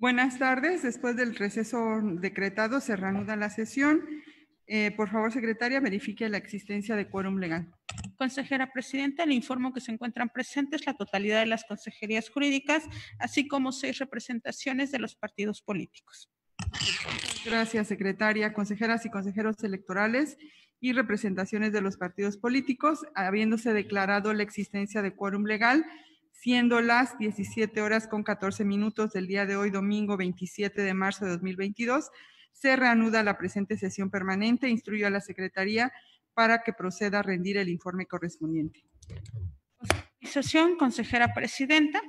Buenas tardes. Después del receso decretado se reanuda la sesión. Eh, por favor, secretaria, verifique la existencia de quórum legal. Consejera Presidenta, le informo que se encuentran presentes la totalidad de las consejerías jurídicas, así como seis representaciones de los partidos políticos. Gracias, secretaria, consejeras y consejeros electorales y representaciones de los partidos políticos, habiéndose declarado la existencia de quórum legal siendo las 17 horas con 14 minutos del día de hoy, domingo 27 de marzo de 2022. Se reanuda la presente sesión permanente. Instruyo a la Secretaría para que proceda a rendir el informe correspondiente. Sesión, consejera presidenta.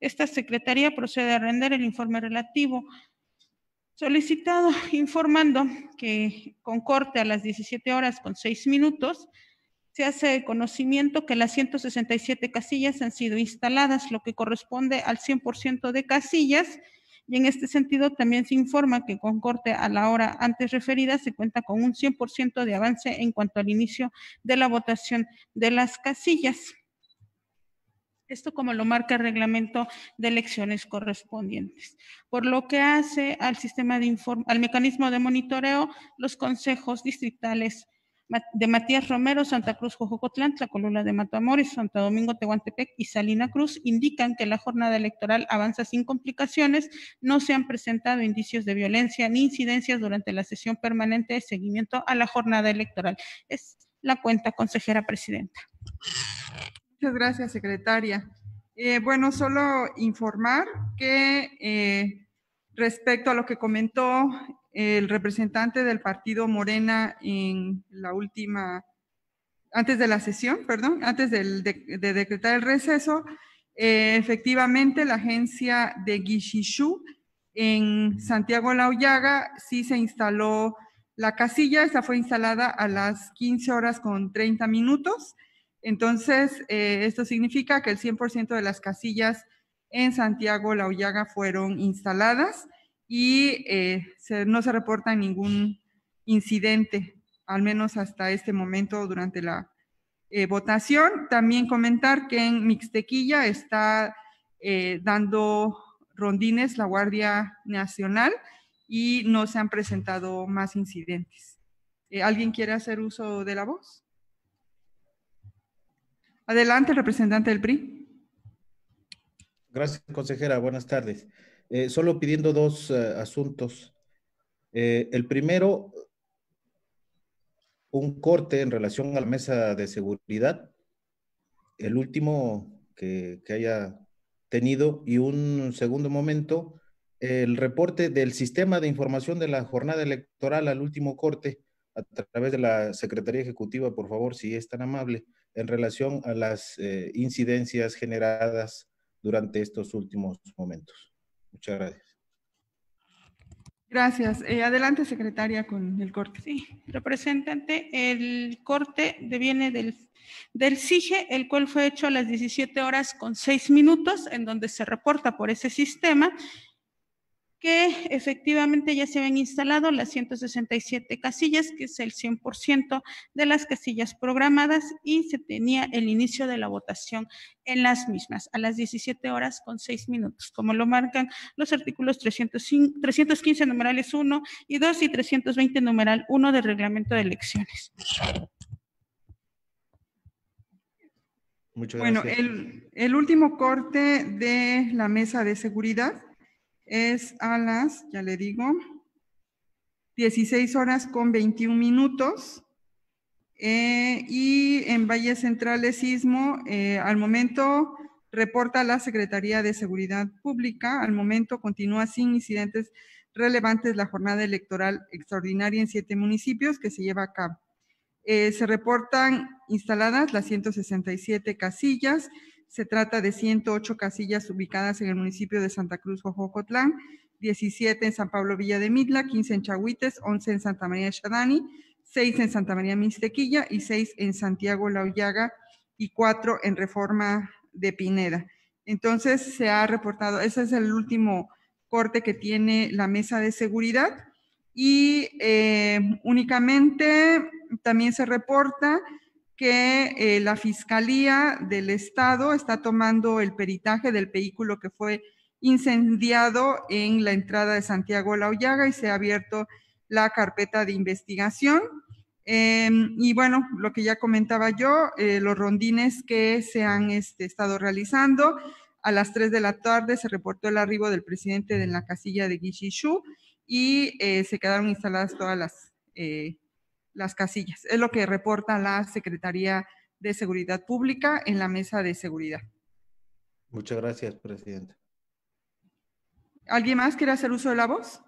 Esta Secretaría procede a render el informe relativo solicitado informando que con corte a las 17 horas con 6 minutos se hace conocimiento que las 167 casillas han sido instaladas, lo que corresponde al 100% de casillas. Y en este sentido también se informa que con corte a la hora antes referida se cuenta con un 100% de avance en cuanto al inicio de la votación de las casillas. Esto como lo marca el reglamento de elecciones correspondientes. Por lo que hace al sistema de inform al mecanismo de monitoreo, los consejos distritales de Matías Romero, Santa Cruz, la Tlacolula de Matamoros, Santo Domingo, Tehuantepec y Salina Cruz indican que la jornada electoral avanza sin complicaciones, no se han presentado indicios de violencia ni incidencias durante la sesión permanente de seguimiento a la jornada electoral. Es la cuenta, consejera presidenta. Muchas gracias, secretaria. Eh, bueno, solo informar que eh, respecto a lo que comentó el representante del partido Morena en la última, antes de la sesión, perdón, antes de, decretar el receso, eh, efectivamente la agencia de Guichichu en Santiago La Ullaga sí se instaló la casilla, esta fue instalada a las 15 horas con 30 minutos. Entonces, eh, esto significa que el 100% de las casillas en Santiago La Ullaga fueron instaladas y eh, no se reporta ningún incidente, al menos hasta este momento durante la eh, votación. También comentar que en Mixtequilla está eh, dando rondines la Guardia Nacional y no se han presentado más incidentes. ¿Alguien quiere hacer uso de la voz? Adelante, representante del PRI. Gracias, consejera. Buenas tardes. Eh, solo pidiendo dos eh, asuntos. Eh, el primero, un corte en relación a la mesa de seguridad. El último que haya tenido. Y un segundo momento, el reporte del sistema de información de la jornada electoral al último corte a través de la Secretaría Ejecutiva, por favor, si es tan amable, en relación a las incidencias generadas durante estos últimos momentos. Muchas gracias. Gracias. Eh, adelante, secretaria, con el corte. Sí, representante, el corte viene del, del CIGE, el cual fue hecho a las 17 horas con 6 minutos, en donde se reporta por ese sistema que efectivamente ya se habían instalado las 167 casillas, que es el 100% de las casillas programadas y se tenía el inicio de la votación en las mismas a las 17 horas con 6 minutos, como lo marcan los artículos 305, 315 numerales 1 y 2 y 320 numeral 1 del reglamento de elecciones. Muchas gracias. Bueno, el, el último corte de la mesa de seguridad es a las, ya le digo, 16 horas con 21 minutos. Eh, y en Valle Central de Sismo, eh, al momento reporta la Secretaría de Seguridad Pública, al momento continúa sin incidentes relevantes la jornada electoral extraordinaria en siete municipios que se lleva a cabo. Eh, se reportan instaladas las 167 casillas se trata de 108 casillas ubicadas en el municipio de Santa Cruz, Jojocotlán, 17 en San Pablo Villa de Mitla, 15 en Chahuites, 11 en Santa María de Chadani, 6 en Santa María Mixtequilla y 6 en Santiago La Ullaga y 4 en Reforma de Pineda. Entonces se ha reportado, ese es el último corte que tiene la mesa de seguridad y eh, únicamente también se reporta que eh, la Fiscalía del Estado está tomando el peritaje del vehículo que fue incendiado en la entrada de Santiago La Ollaga y se ha abierto la carpeta de investigación. Em, y bueno, lo que ya comentaba yo, eh, los rondines que se han este, estado realizando. A las 3 de la tarde se reportó el arribo del presidente en la casilla de Guichishu y eh, se quedaron instaladas todas las las casillas. Es lo que reporta la Secretaría de Seguridad Pública en la mesa de seguridad. Muchas gracias, presidente. ¿Alguien más quiere hacer uso de la voz?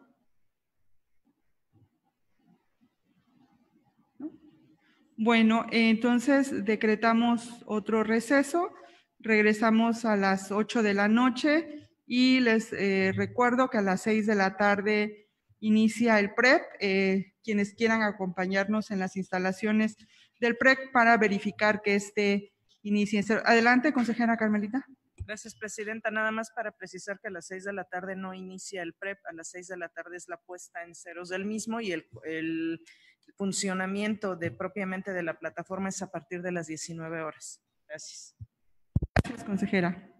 Bueno, entonces decretamos otro receso. Regresamos a las 8 de la noche y les eh, recuerdo que a las 6 de la tarde inicia el PREP. Eh, quienes quieran acompañarnos en las instalaciones del PREP e para verificar que este inicie. Adelante, consejera Carmelita. Gracias, Presidenta. Nada más para precisar que a las seis de la tarde no inicia el PREP, e a las seis de la tarde es la puesta en ceros del mismo y el, funcionamiento de propiamente de la plataforma es a partir de las 19 horas. Gracias. Gracias, consejera.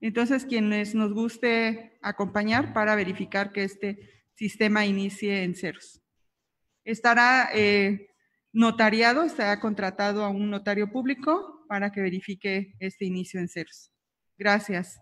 Entonces, quienes nos guste acompañar para verificar que este sistema inicie en ceros estará eh, notariado, estará contratado a un notario público para que verifique este inicio en CERS. Gracias.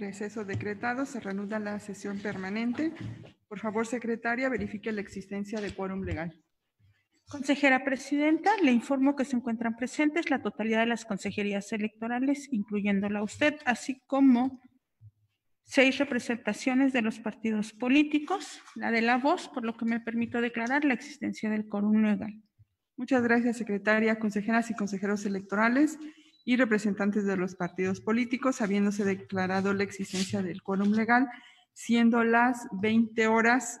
receso decretado, se reanuda la sesión permanente. Por favor, secretaria, verifique la existencia de quórum legal. Consejera presidenta, le informo que se encuentran presentes la totalidad de las consejerías electorales, incluyéndola usted, así como seis representaciones de los partidos políticos, la de la voz, por lo que me permito declarar la existencia del quórum legal. Muchas gracias, secretaria, consejeras y consejeros electorales y representantes de los partidos políticos, habiéndose declarado la existencia del quórum legal, siendo las 20 horas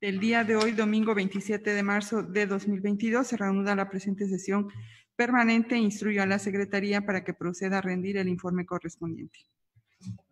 del día de hoy, domingo 27 de marzo de 2022, se reanuda la presente sesión permanente e instruyo a la Secretaría para que proceda a rendir el informe correspondiente.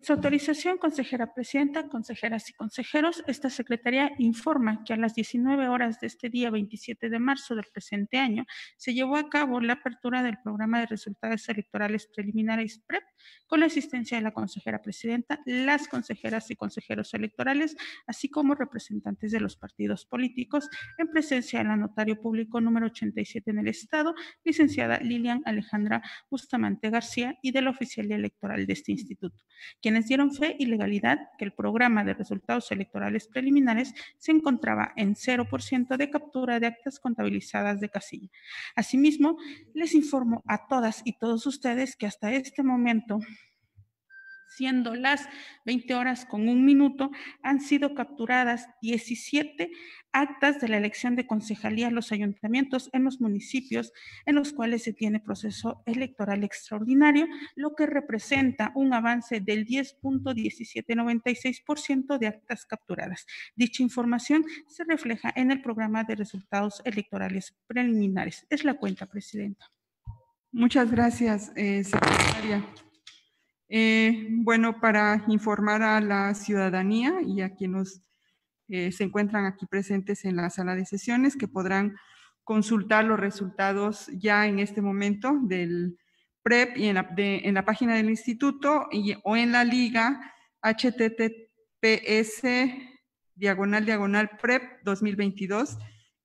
Su autorización, consejera presidenta, consejeras y consejeros, esta Secretaría informa que a las 19 horas de este día 27 de marzo del presente año se llevó a cabo la apertura del programa de resultados electorales preliminares PREP con la asistencia de la consejera presidenta, las consejeras y consejeros electorales, así como representantes de los partidos políticos, en presencia de la notario público número 87 en el Estado, licenciada Lilian Alejandra Bustamante García y de la oficialía electoral de este instituto, quien dieron fe y legalidad que el programa de resultados electorales preliminares se encontraba en 0% de captura de actas contabilizadas de casilla. Asimismo, les informo a todas y todos ustedes que hasta este momento siendo las 20 horas con un minuto, han sido capturadas 17 actas de la elección de concejalía en los ayuntamientos en los municipios en los cuales se tiene proceso electoral extraordinario, lo que representa un avance del 10.1796% de actas capturadas. Dicha información se refleja en el programa de resultados electorales preliminares. Es la cuenta, Presidenta. Muchas gracias, eh, secretaria. Eh, bueno, para informar a la ciudadanía y a quienes eh, se encuentran aquí presentes en la sala de sesiones que podrán consultar los resultados ya en este momento del PREP y en la, página del instituto y, o en la liga https diagonal diagonal PREP 2022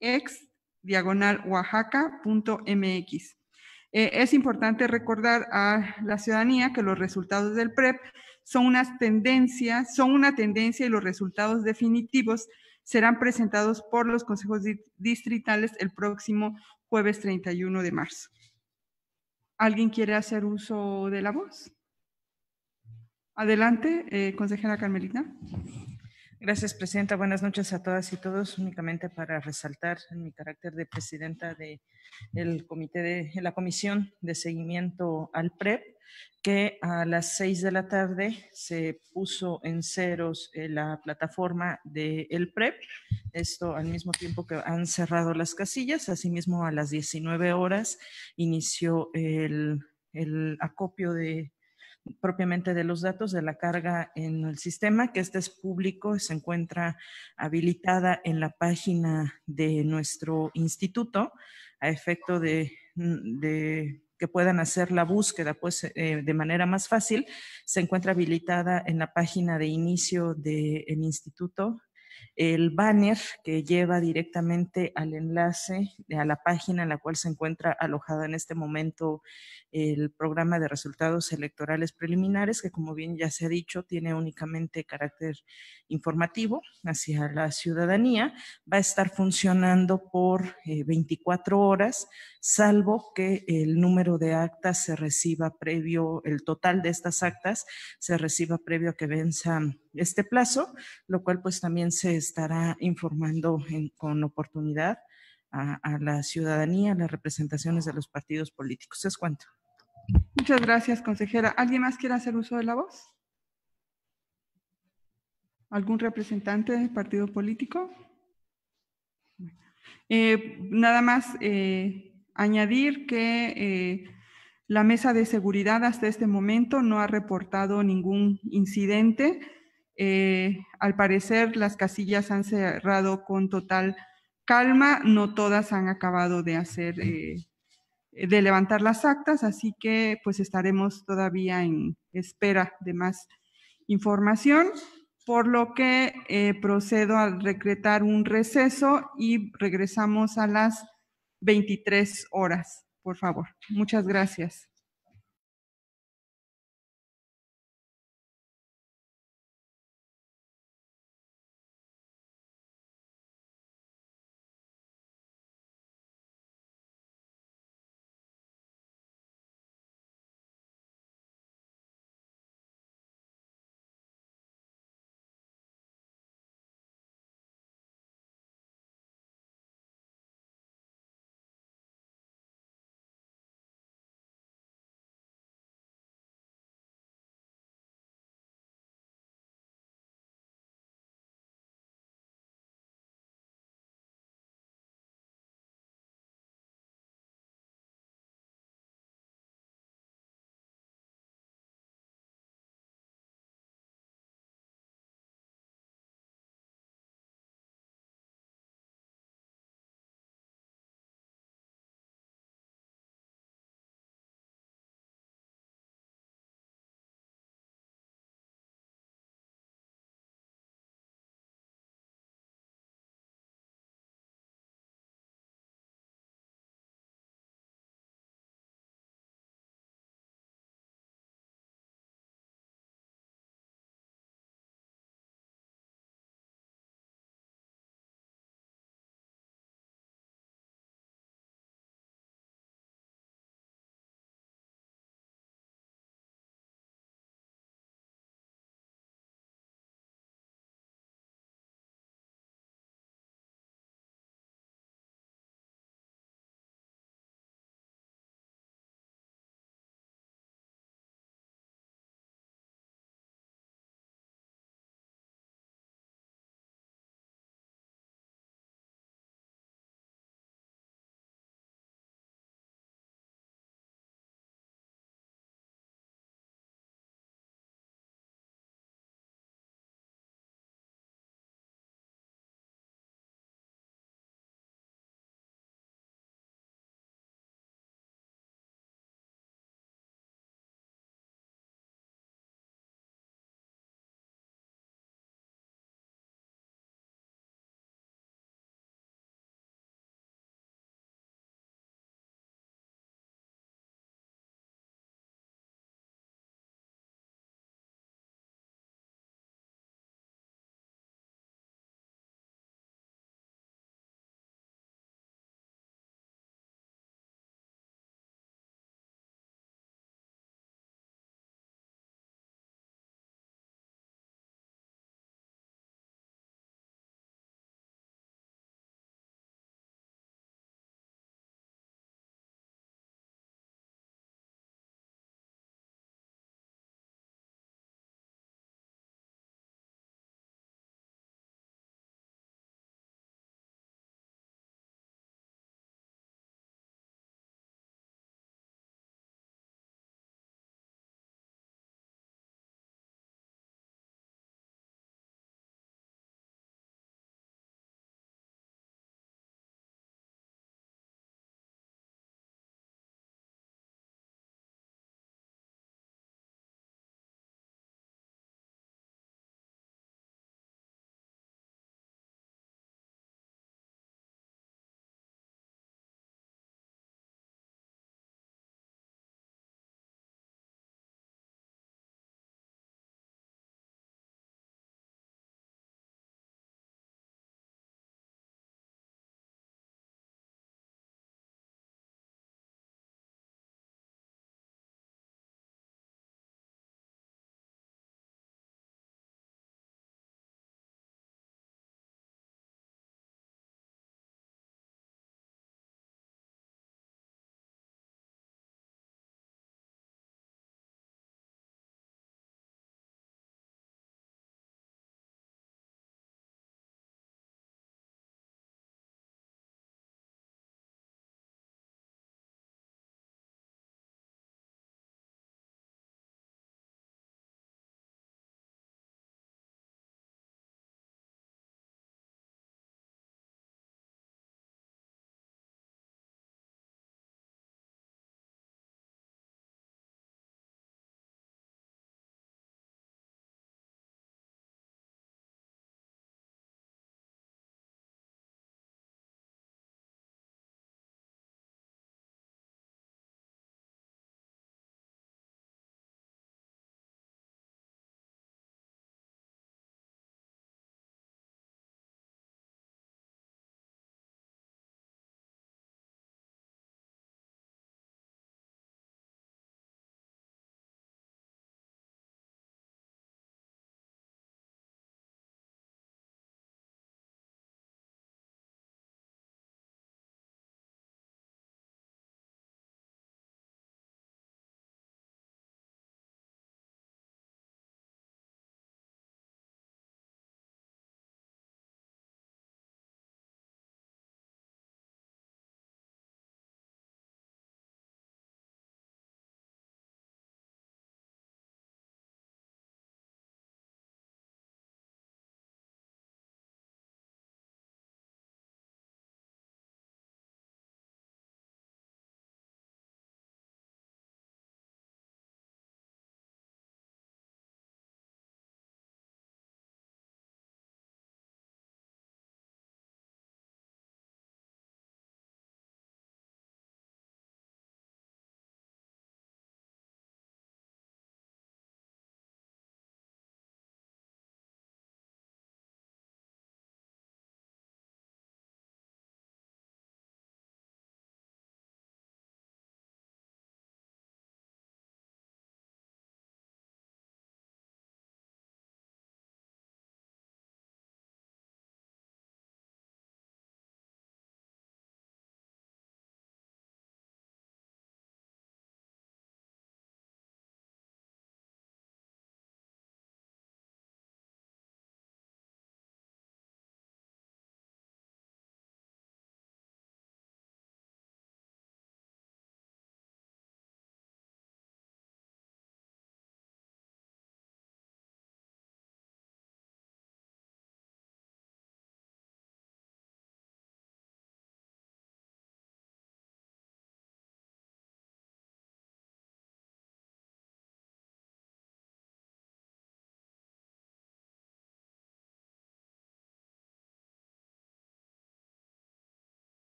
ex diagonal oaxaca.mx. Eh, es importante recordar a la ciudadanía que los resultados del PREP son son una tendencia y los resultados definitivos serán presentados por los consejos distritales el próximo jueves 31 de marzo. ¿Alguien quiere hacer uso de la voz? Adelante, eh, consejera Carmelita. Gracias, Presidenta. Buenas noches a todas y todos. Únicamente para resaltar en mi carácter de presidenta de el comité de, la comisión de seguimiento al PREP, que a las seis de la tarde se puso en ceros eh, la plataforma del el PREP, esto al mismo tiempo que han cerrado las casillas, asimismo a las 19 horas inició el acopio de propiamente de los datos de la carga en el sistema, que este es público se encuentra habilitada en la página de nuestro instituto a efecto de, mm, que puedan hacer la búsqueda pues, eh, de manera más fácil, se encuentra habilitada en la página de inicio del instituto el banner que lleva directamente al enlace, a la página en la cual se encuentra alojado en este momento el programa de resultados electorales preliminares, que como bien ya se ha dicho, tiene únicamente carácter informativo hacia la ciudadanía, va a estar funcionando por 24 eh, horas, salvo que el número de actas se reciba previo, el total de estas actas se reciba previo a que venza este plazo, lo cual pues también se estará informando con oportunidad a, la ciudadanía, a las representaciones de los partidos políticos. Es cuanto. Muchas gracias, consejera. ¿Alguien más quiere hacer uso de la voz? ¿Algún representante del partido político? Eh, nada más eh, añadir que eh, la mesa de seguridad hasta este momento no ha reportado ningún incidente. Eh, al parecer, las casillas han cerrado con total calma, no todas han acabado de hacer, eh, de levantar las actas, así que pues estaremos todavía en espera de más información, por lo que eh, procedo a recretar un receso y regresamos a las 23 horas, por favor. Muchas gracias.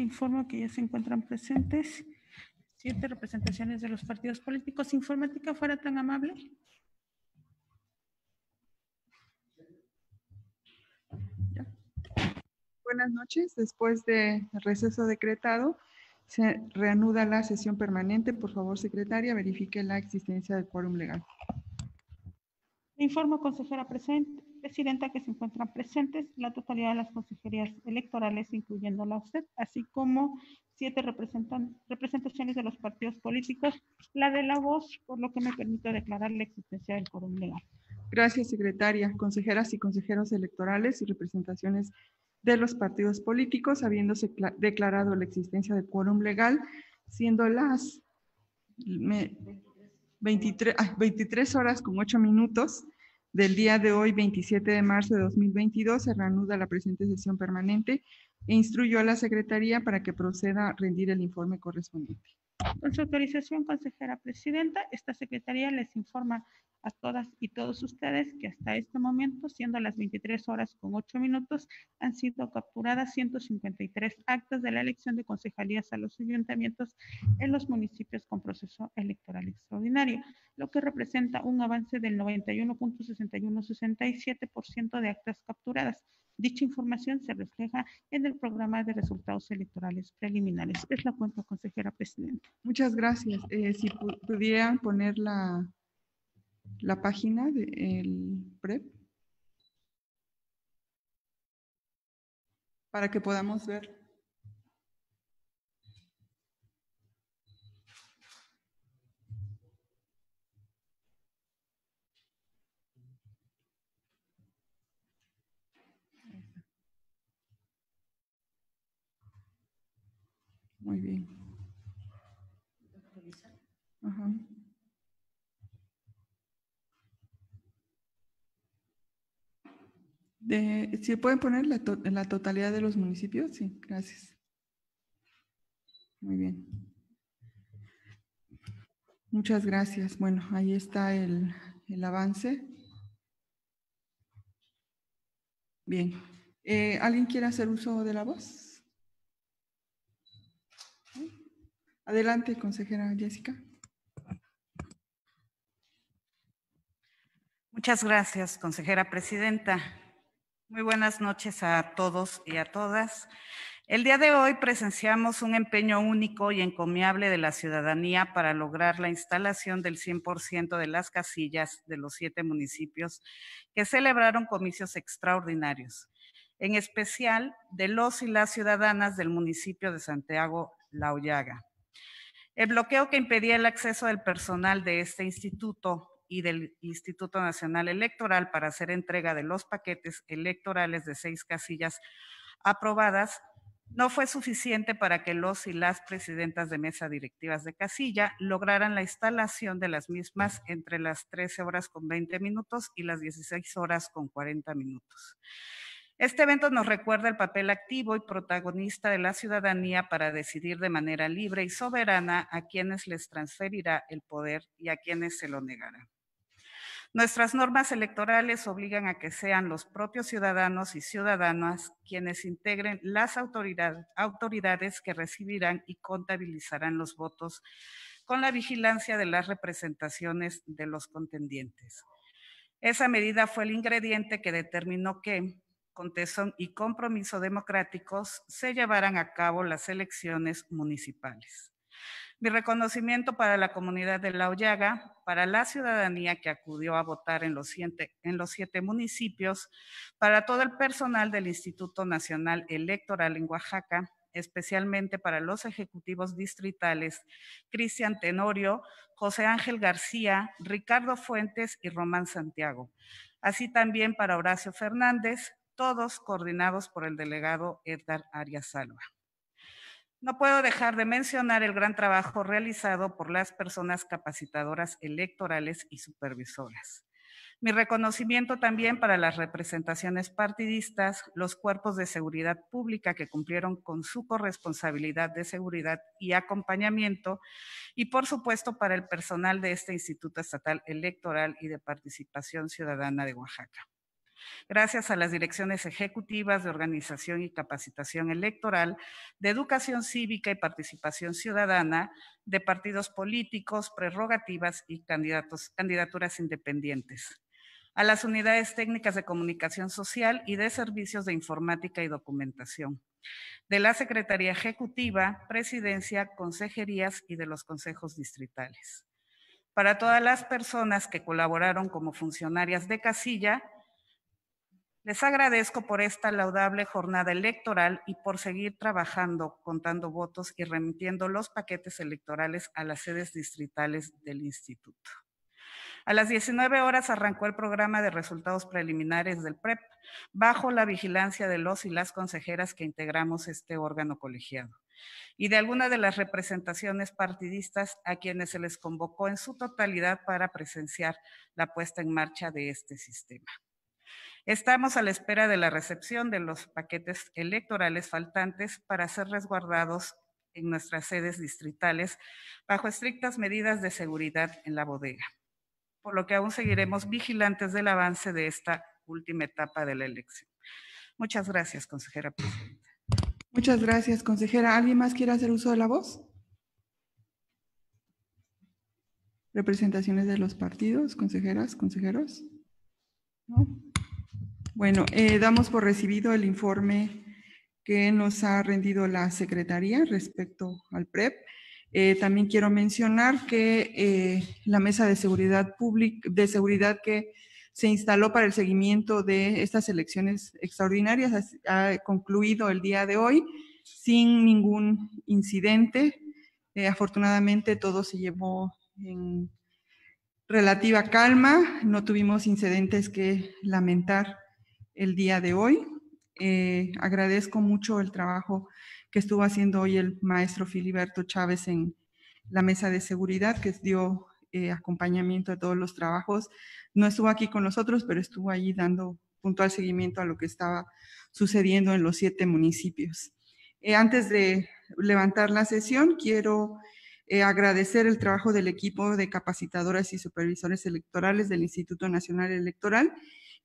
informo que ya se encuentran presentes siete representaciones de los partidos políticos. Informática fuera tan amable. Buenas noches. Después de receso decretado, se reanuda la sesión permanente. Por favor, secretaria, verifique la existencia del quórum legal. informo, consejera presente, Presidenta, que se encuentran presentes la totalidad de las consejerías electorales, incluyendo la usted, así como siete representaciones de los partidos políticos, la de la voz, por lo que me permito declarar la existencia del quórum legal. Gracias, secretaria. Consejeras y consejeros electorales y representaciones de los partidos políticos, habiéndose declarado la existencia del quórum legal, siendo las 23, 23 horas con 8 minutos del día de hoy, 27 de marzo de 2022, se reanuda la presente sesión permanente e instruyó a la Secretaría para que proceda a rendir el informe correspondiente. Con su autorización, consejera presidenta, esta Secretaría les informa a todas y todos ustedes que hasta este momento, siendo las 23 horas con 8 minutos, han sido capturadas 153 actas de la elección de concejalías a los ayuntamientos en los municipios con proceso electoral extraordinario, lo que representa un avance del 91.6167% de actas capturadas. Dicha información se refleja en el programa de resultados electorales preliminares. Es la cuenta, consejera presidenta. Muchas gracias. Eh, si pudieran poner la, la página del PREP para que podamos ver. Muy bien. Ajá. De, ¿Se pueden poner la, totalidad de los municipios? Sí, gracias. Muy bien. Muchas gracias. Bueno, ahí está el, avance. Bien. Eh, ¿Alguien quiere hacer uso de la voz? Adelante, consejera Jessica. Muchas gracias, consejera presidenta. Muy buenas noches a todos y a todas. El día de hoy presenciamos un empeño único y encomiable de la ciudadanía para lograr la instalación del 100% de las casillas de los siete municipios que celebraron comicios extraordinarios, en especial de los y las ciudadanas del municipio de Santiago La Ollaga. El bloqueo que impedía el acceso del personal de este instituto y del Instituto Nacional Electoral para hacer entrega de los paquetes electorales de seis casillas aprobadas no fue suficiente para que los y las presidentas de mesa directivas de casilla lograran la instalación de las mismas entre las 13 horas con 20 minutos y las 16 horas con 40 minutos. Este evento nos recuerda el papel activo y protagonista de la ciudadanía para decidir de manera libre y soberana a quienes les transferirá el poder y a quienes se lo negarán. Nuestras normas electorales obligan a que sean los propios ciudadanos y ciudadanas quienes integren las autoridades que recibirán y contabilizarán los votos con la vigilancia de las representaciones de los contendientes. Esa medida fue el ingrediente que determinó que, con tesón y compromiso democráticos, se llevaran a cabo las elecciones municipales. Mi reconocimiento para la comunidad de La Ollaga, para la ciudadanía que acudió a votar en los, siete, en los siete municipios, para todo el personal del Instituto Nacional Electoral en Oaxaca, especialmente para los ejecutivos distritales Cristian Tenorio, José Ángel García, Ricardo Fuentes y Román Santiago. Así también para Horacio Fernández, todos coordinados por el delegado Edgar Arias Salva. No puedo dejar de mencionar el gran trabajo realizado por las personas capacitadoras electorales y supervisoras. Mi reconocimiento también para las representaciones partidistas, los cuerpos de seguridad pública que cumplieron con su corresponsabilidad de seguridad y acompañamiento, y por supuesto para el personal de este Instituto Estatal Electoral y de Participación Ciudadana de Oaxaca gracias a las direcciones ejecutivas de organización y capacitación electoral, de educación cívica y participación ciudadana, de partidos políticos, prerrogativas y candidaturas independientes a las unidades técnicas de comunicación social y de servicios de informática y documentación, de la Secretaría Ejecutiva, Presidencia, Consejerías y de los consejos distritales. Para todas las personas que colaboraron como funcionarias de casilla, les agradezco por esta laudable jornada electoral y por seguir trabajando, contando votos y remitiendo los paquetes electorales a las sedes distritales del instituto. A las 19 horas arrancó el programa de resultados preliminares del PREP, bajo la vigilancia de los y las consejeras que integramos este órgano colegiado y de algunas de las representaciones partidistas a quienes se les convocó en su totalidad para presenciar la puesta en marcha de este sistema. Estamos a la espera de la recepción de los paquetes electorales faltantes para ser resguardados en nuestras sedes distritales bajo estrictas medidas de seguridad en la bodega, por lo que aún seguiremos vigilantes del avance de esta última etapa de la elección. Muchas gracias, consejera presidenta. Muchas gracias, consejera. ¿Alguien más quiere hacer uso de la voz? Representaciones de los partidos, consejeras, consejeros. ¿No? Bueno, eh, damos por recibido el informe que nos ha rendido la Secretaría respecto al PREP. Eh, también quiero mencionar que eh, la mesa de seguridad pública, de seguridad que se instaló para el seguimiento de estas elecciones extraordinarias ha concluido el día de hoy sin ningún incidente. afortunadamente todo se llevó en relativa calma, no tuvimos incidentes que lamentar el día de hoy. Eh, agradezco mucho el trabajo que estuvo haciendo hoy el maestro Filiberto Chávez en la mesa de seguridad, que dio eh, acompañamiento a todos los trabajos. No estuvo aquí con nosotros, pero estuvo allí dando puntual seguimiento a lo que estaba sucediendo en los siete municipios. Eh, antes de levantar la sesión, quiero agradecer el trabajo del equipo de capacitadoras y supervisores electorales del Instituto Nacional Electoral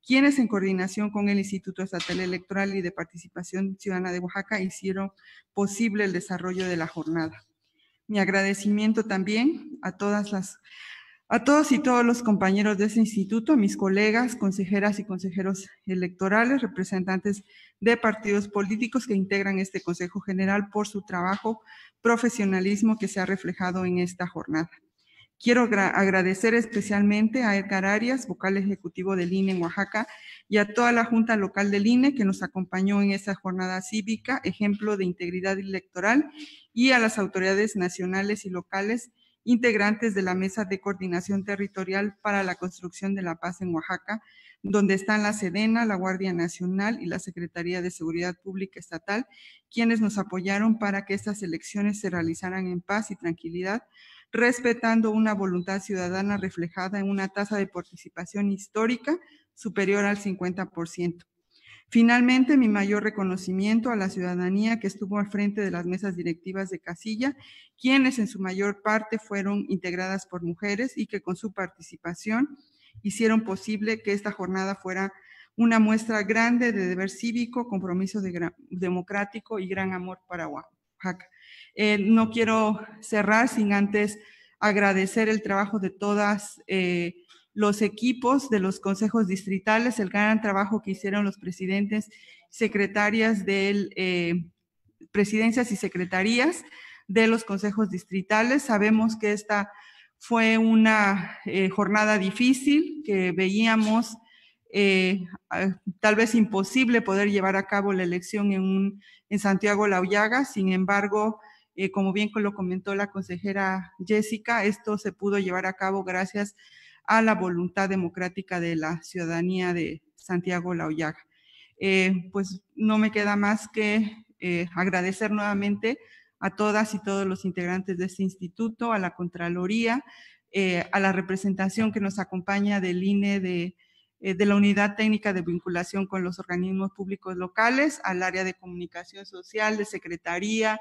quienes en coordinación con el Instituto Estatal Electoral y de Participación Ciudadana de Oaxaca hicieron posible el desarrollo de la jornada. Mi agradecimiento también a todas las a todos y todos los compañeros de ese instituto, a mis colegas, consejeras y consejeros electorales, representantes de partidos políticos que integran este Consejo General por su trabajo, profesionalismo que se ha reflejado en esta jornada. Quiero agradecer especialmente a Edgar Arias, vocal ejecutivo del INE en Oaxaca, y a toda la Junta Local del INE que nos acompañó en esa jornada cívica, ejemplo de integridad electoral, y a las autoridades nacionales y locales integrantes de la Mesa de Coordinación Territorial para la Construcción de la Paz en Oaxaca, donde están la Sedena, la Guardia Nacional y la Secretaría de Seguridad Pública Estatal, quienes nos apoyaron para que estas elecciones se realizaran en paz y tranquilidad, respetando una voluntad ciudadana reflejada en una tasa de participación histórica superior al 50%. Finalmente, mi mayor reconocimiento a la ciudadanía que estuvo al frente de las mesas directivas de casilla, quienes en su mayor parte fueron integradas por mujeres y que con su participación hicieron posible que esta jornada fuera una muestra grande de deber cívico, compromiso democrático y gran amor para Oaxaca. Eh, no quiero cerrar sin antes agradecer el trabajo de todos eh, los equipos de los consejos distritales, el gran trabajo que hicieron los presidentes, secretarias de eh, presidencias y secretarías de los consejos distritales. Sabemos que esta fue una jornada difícil, que veíamos eh, ah, tal vez imposible poder llevar a cabo la elección en, un, en Santiago Laullaga. Sin embargo, eh, como bien lo comentó la consejera Jessica, esto se pudo llevar a cabo gracias a la voluntad democrática de la ciudadanía de Santiago Laullaga. Eh, pues no me queda más que eh, agradecer nuevamente a todas y todos los integrantes de este instituto, a la Contraloría, a la representación que nos acompaña del INE de eh, de la Unidad Técnica de Vinculación con los Organismos Públicos Locales, al área de comunicación social, de secretaría,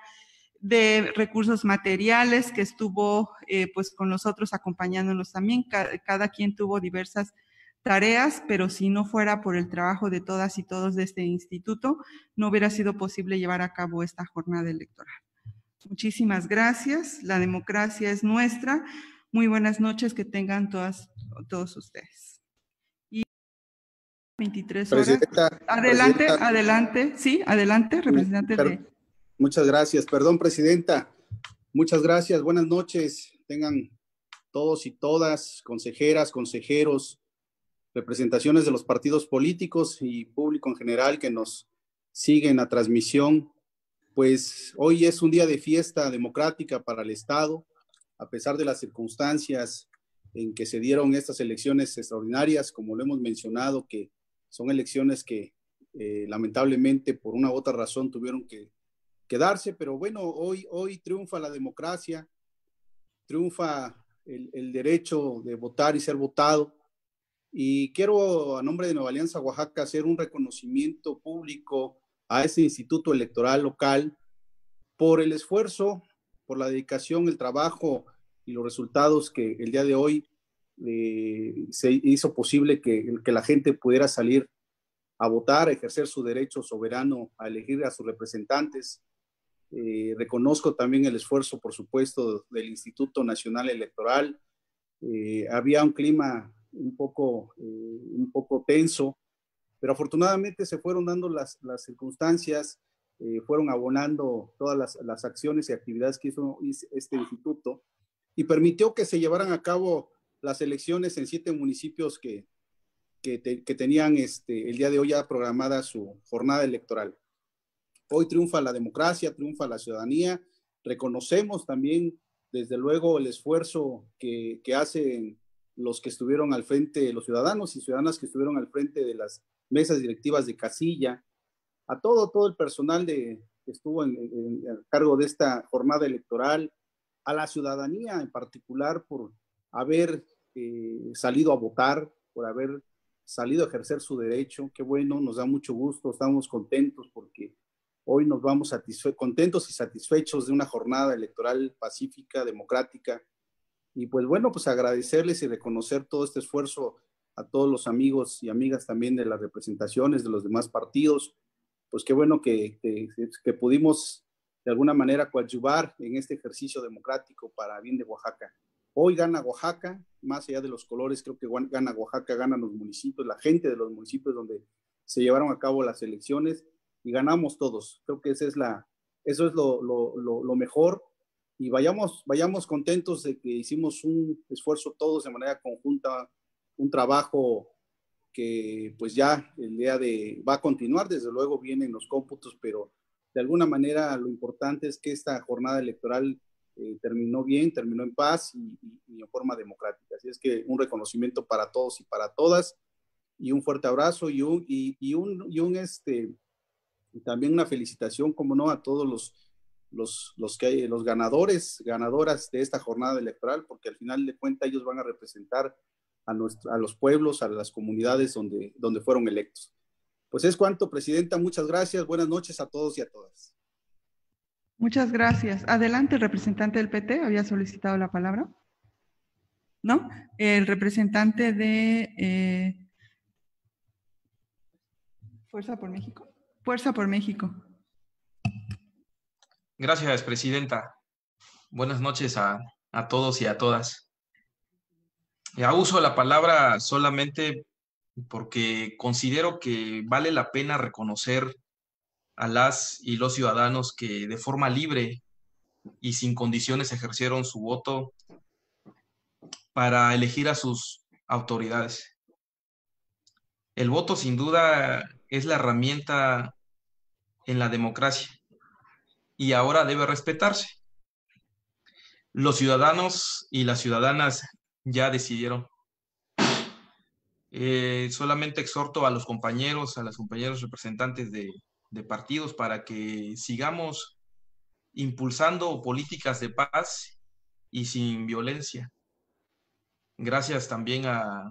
de recursos materiales, que estuvo eh, pues con nosotros acompañándonos también. Cada, cada quien tuvo diversas tareas, pero si no fuera por el trabajo de todas y todos de este instituto, no hubiera sido posible llevar a cabo esta jornada electoral. Muchísimas gracias. La democracia es nuestra. Muy buenas noches que tengan todas, todos ustedes. 23 horas. Presidenta, adelante, adelante, sí, adelante, representante de... Muchas gracias, perdón, presidenta. Muchas gracias, buenas noches. Tengan todos y todas, consejeras, consejeros, representaciones de los partidos políticos y público en general que nos siguen a transmisión. Pues hoy es un día de fiesta democrática para el Estado, a pesar de las circunstancias en que se dieron estas elecciones extraordinarias, como lo hemos mencionado, que son elecciones que eh, lamentablemente por una u otra razón tuvieron que quedarse, pero bueno, hoy, hoy triunfa la democracia, triunfa el, el derecho de votar y ser votado. Y quiero, a nombre de Nueva Alianza Oaxaca, hacer un reconocimiento público a ese instituto electoral local por el esfuerzo, por la dedicación, el trabajo y los resultados que el día de hoy eh, se hizo posible que, la gente pudiera salir a votar, a ejercer su derecho soberano a elegir a sus representantes. Eh, reconozco también el esfuerzo, por supuesto, del Instituto Nacional Electoral. Eh, había un clima un poco, un poco tenso, pero afortunadamente se fueron dando las, las circunstancias, fueron abonando todas las, las acciones y actividades que hizo este instituto y permitió que se llevaran a cabo las elecciones en siete municipios que, que, tenían este, el día de hoy ya programada su jornada electoral. Hoy triunfa la democracia, triunfa la ciudadanía. Reconocemos también, desde luego, el esfuerzo que, que hacen los que estuvieron al frente, los ciudadanos y ciudadanas que estuvieron al frente de las mesas directivas de casilla, a todo, todo el personal de, que estuvo en, a cargo de esta jornada electoral, a la ciudadanía en particular por haber eh, salido a votar, por haber salido a ejercer su derecho. Qué bueno, nos da mucho gusto, estamos contentos porque hoy nos vamos contentos y satisfechos de una jornada electoral pacífica, democrática. Y pues bueno, pues agradecerles y reconocer todo este esfuerzo a todos los amigos y amigas también de las representaciones de los demás partidos. Pues qué bueno que pudimos de alguna manera coadyuvar en este ejercicio democrático para bien de Oaxaca. Hoy gana Oaxaca, más allá de los colores, creo que gana Oaxaca, ganan los municipios, la gente de los municipios donde se llevaron a cabo las elecciones y ganamos todos. Creo que esa es la, eso es lo, mejor y vayamos, vayamos contentos de que hicimos un esfuerzo todos de manera conjunta, un trabajo que pues ya el día de va a continuar, desde luego vienen los cómputos, pero de alguna manera lo importante es que esta jornada electoral eh, terminó bien, terminó en paz y, en forma democrática. Así es que un reconocimiento para todos y para todas y un fuerte abrazo y un, y, un, este, también una felicitación, como no, a todos los, los, los, que, los ganadores, ganadoras de esta jornada electoral, porque al final de cuentas ellos van a representar a, a los pueblos, a las comunidades donde, donde fueron electos. Pues es cuanto, Presidenta. Muchas gracias. Buenas noches a todos y a todas. Muchas gracias. Adelante, el representante del PT había solicitado la palabra. ¿No? El representante de eh, Fuerza por México. Fuerza por México. Gracias, Presidenta. Buenas noches a, a todos y a todas. Ya uso la palabra solamente porque considero que vale la pena reconocer a las y los ciudadanos que de forma libre y sin condiciones ejercieron su voto para elegir a sus autoridades. El voto sin duda es la herramienta en la democracia y ahora debe respetarse. Los ciudadanos y las ciudadanas ya decidieron. Eh, solamente exhorto a los compañeros, a las compañeras representantes de, de partidos para que sigamos impulsando políticas de paz y sin violencia. Gracias también a,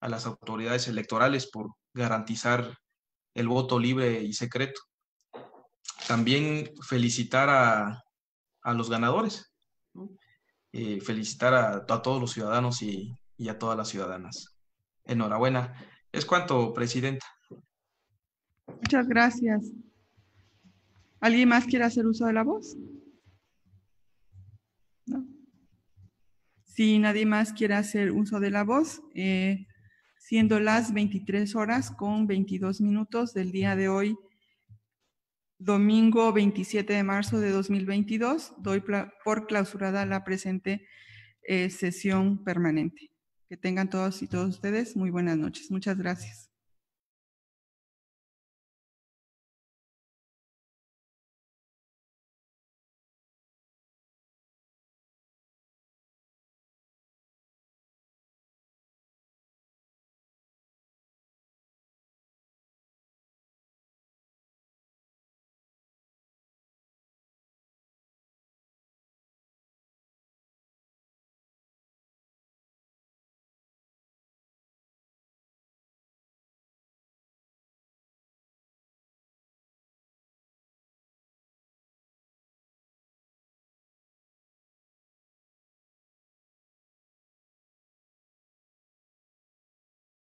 las autoridades electorales por garantizar el voto libre y secreto. También felicitar a, los ganadores, eh, felicitar a, todos los ciudadanos y, y a todas las ciudadanas. Enhorabuena. Es cuanto, Presidenta. Muchas gracias. ¿Alguien más quiere hacer uso de la voz? ¿No? Si nadie más quiere hacer uso de la voz, eh, siendo las 23 horas con 22 minutos del día de hoy, domingo 27 de marzo de 2022, doy por clausurada la presente eh, sesión permanente. Que tengan todos y todos ustedes muy buenas noches. Muchas gracias.